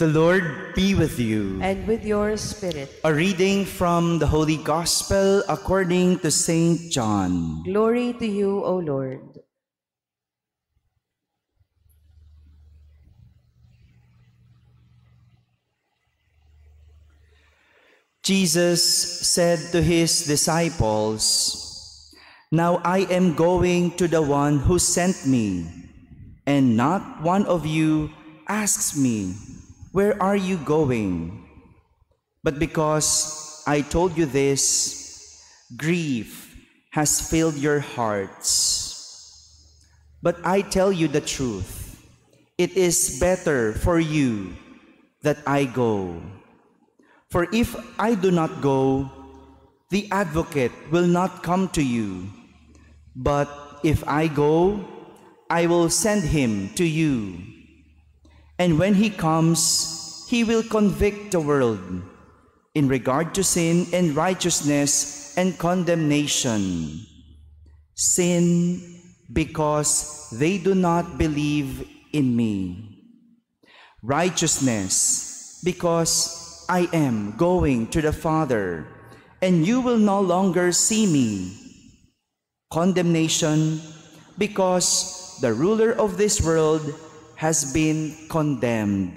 The Lord be with you. And with your spirit. A reading from the Holy Gospel according to St. John. Glory to you, O Lord. Jesus said to his disciples, Now I am going to the one who sent me, and not one of you asks me, where are you going? But because I told you this, grief has filled your hearts. But I tell you the truth. It is better for you that I go. For if I do not go, the advocate will not come to you. But if I go, I will send him to you. And when he comes, he will convict the world in regard to sin and righteousness and condemnation. Sin because they do not believe in me. Righteousness because I am going to the Father and you will no longer see me. Condemnation because the ruler of this world has been condemned.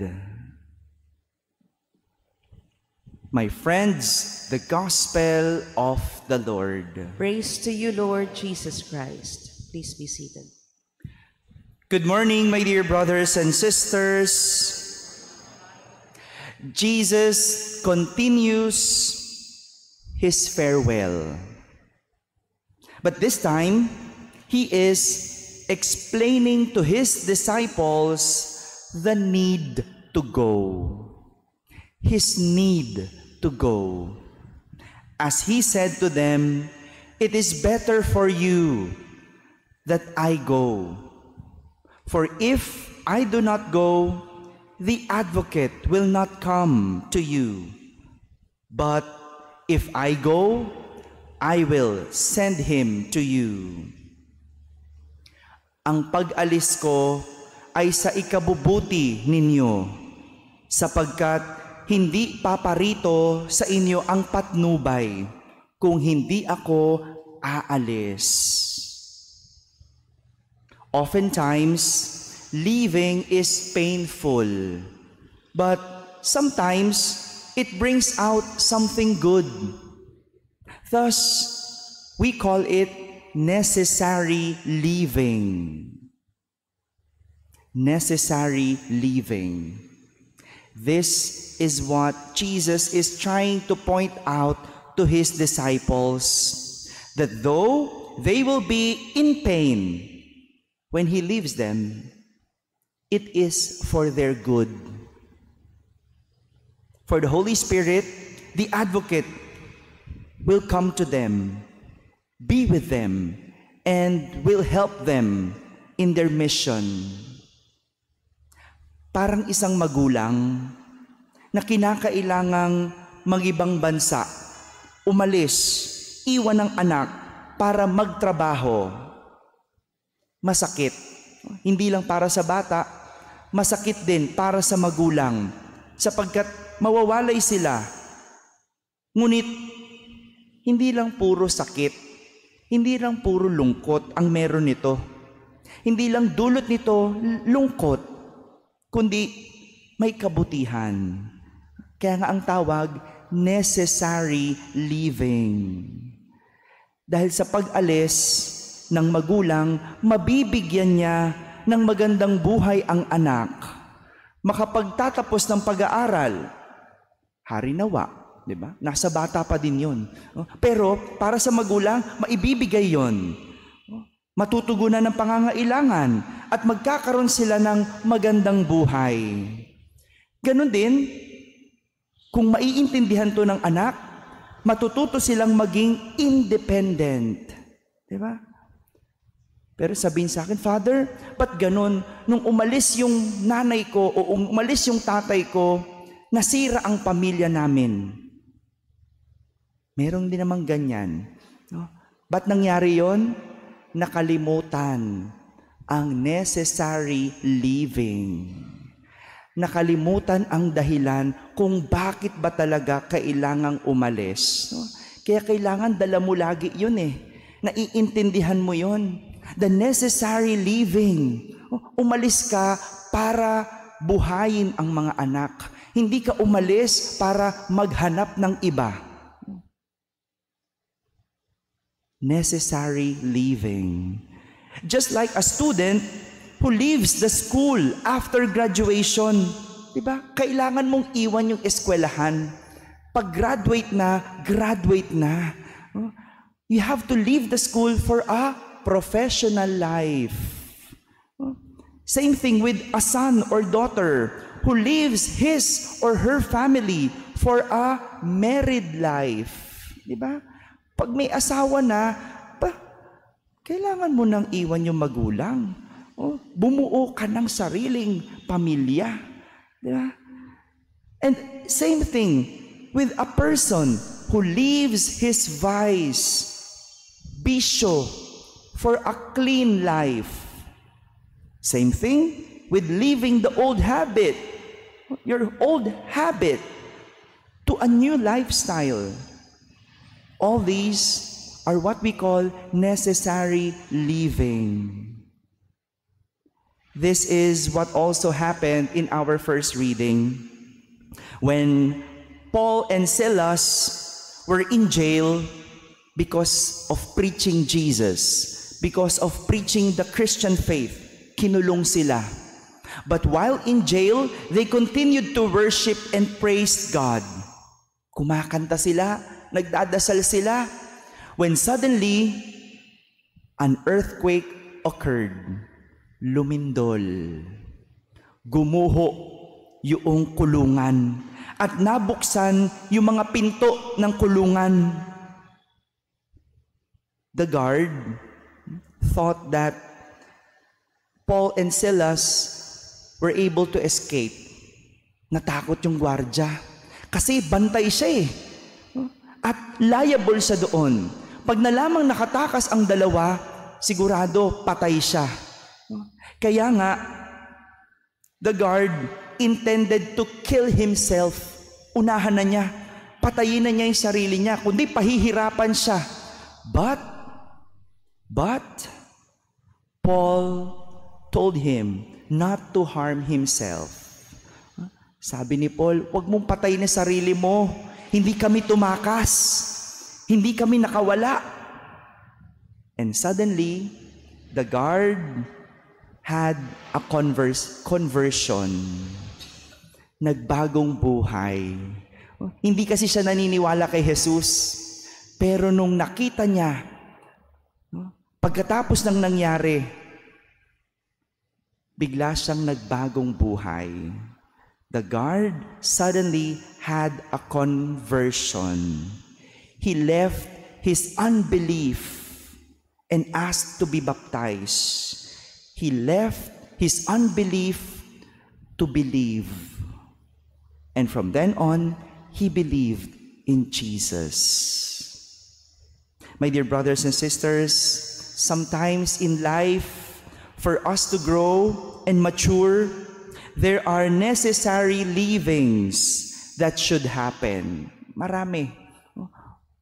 My friends, the gospel of the Lord. Praise to you, Lord Jesus Christ. Please be seated. Good morning, my dear brothers and sisters. Jesus continues his farewell. But this time, he is explaining to his disciples the need to go. His need to go. As he said to them, It is better for you that I go. For if I do not go, the advocate will not come to you. But if I go, I will send him to you. Ang pag-alis ko ay sa ikabubuti ninyo, sapagkat hindi paparito sa inyo ang patnubay kung hindi ako aalis. Oftentimes, leaving is painful, but sometimes it brings out something good. Thus, we call it necessary living. Necessary living. This is what Jesus is trying to point out to his disciples that though they will be in pain when he leaves them, it is for their good. For the Holy Spirit, the advocate, will come to them be with them and will help them in their mission. Parang isang magulang na kinakailangang magibang bansa, umalis, iwan ang anak para magtrabaho. Masakit. Hindi lang para sa bata, masakit din para sa magulang sapagkat mawawalay sila. Ngunit hindi lang puro sakit hindi lang puro lungkot ang meron nito. Hindi lang dulot nito lungkot, kundi may kabutihan. Kaya nga ang tawag, necessary living. Dahil sa pag-alis ng magulang, mabibigyan niya ng magandang buhay ang anak. Makapagtatapos ng pag-aaral, harinawa. nawa 'di ba? Nasa bata pa din 'yon. Oh, pero para sa magulang, maibibigay 'yon. Oh, matutugunan ng pangangailangan at magkakaroon sila ng magandang buhay. Ganon din, kung maiintindihan 'to ng anak, matututo silang maging independent. 'Di ba? Pero sabihin sa akin, Father, ba't ganun? Nung umalis yung nanay ko o umalis yung tatay ko, nasira ang pamilya namin. Meron din namang ganyan. No? Ba't nangyari yon? Nakalimutan ang necessary living. Nakalimutan ang dahilan kung bakit ba talaga kailangang umalis. No? Kaya kailangan dala mo lagi yun eh. Naiintindihan mo yon. The necessary living. Oh, umalis ka para buhayin ang mga anak. Hindi ka umalis para maghanap ng iba necessary living. Just like a student who leaves the school after graduation. Diba? Kailangan mong iwan yung eskwelahan. Pag graduate na, graduate na. You have to leave the school for a professional life. Same thing with a son or daughter who leaves his or her family for a married life. Diba? Pag may asawa na, pa, kailangan mo nang iwan yung magulang. Oh, bumuo ka ng sariling pamilya. Di ba? And same thing with a person who leaves his vice, bisyo, for a clean life. Same thing with leaving the old habit, your old habit, to a new lifestyle. All these are what we call necessary living. This is what also happened in our first reading when Paul and Silas were in jail because of preaching Jesus, because of preaching the Christian faith. Kinulong sila. But while in jail, they continued to worship and praise God. Kumakanta sila, nagdadasal sila, when suddenly, an earthquake occurred. Lumindol. Gumuho yung kulungan. At nabuksan yung mga pinto ng kulungan. The guard thought that Paul and Silas were able to escape. Natakot yung gwardya. Kasi bantay siya eh at liable sa doon. Pag nalamang nakatakas ang dalawa, sigurado patay siya. Kaya nga, the guard intended to kill himself. Unahan na niya. Patayin na niya yung sarili niya, kundi pahihirapan siya. But, but, Paul told him not to harm himself. Sabi ni Paul, huwag mong patayin na sarili mo hindi kami tumakas. Hindi kami nakawala. And suddenly, the guard had a converse, conversion. Nagbagong buhay. Hindi kasi siya naniniwala kay Jesus. Pero nung nakita niya, pagkatapos ng nangyari, bigla siyang nagbagong buhay. The guard suddenly had a conversion. He left his unbelief and asked to be baptized. He left his unbelief to believe. And from then on, he believed in Jesus. My dear brothers and sisters, sometimes in life, for us to grow and mature, there are necessary leavings that should happen. Marami.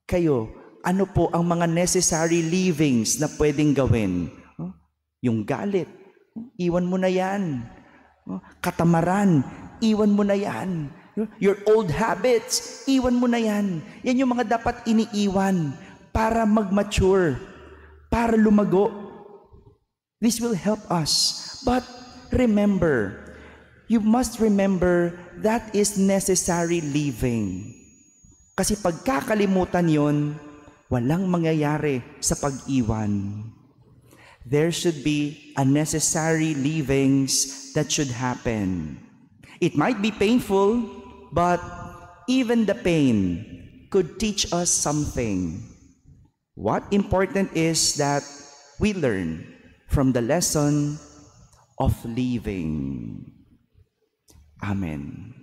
Kayo, ano po ang mga necessary leavings na pwedeng gawin? Yung galit, iwan mo na yan. Katamaran, iwan mo na yan. Your old habits, iwan mo na yan. Yan yung mga dapat iniiwan para mag-mature, para lumago. This will help us. But remember, you must remember that is necessary living. Kasi pagkakalimutan yon, walang mangyayari sa pag-iwan. There should be a necessary leavings that should happen. It might be painful, but even the pain could teach us something. What important is that we learn from the lesson of leaving. Amen.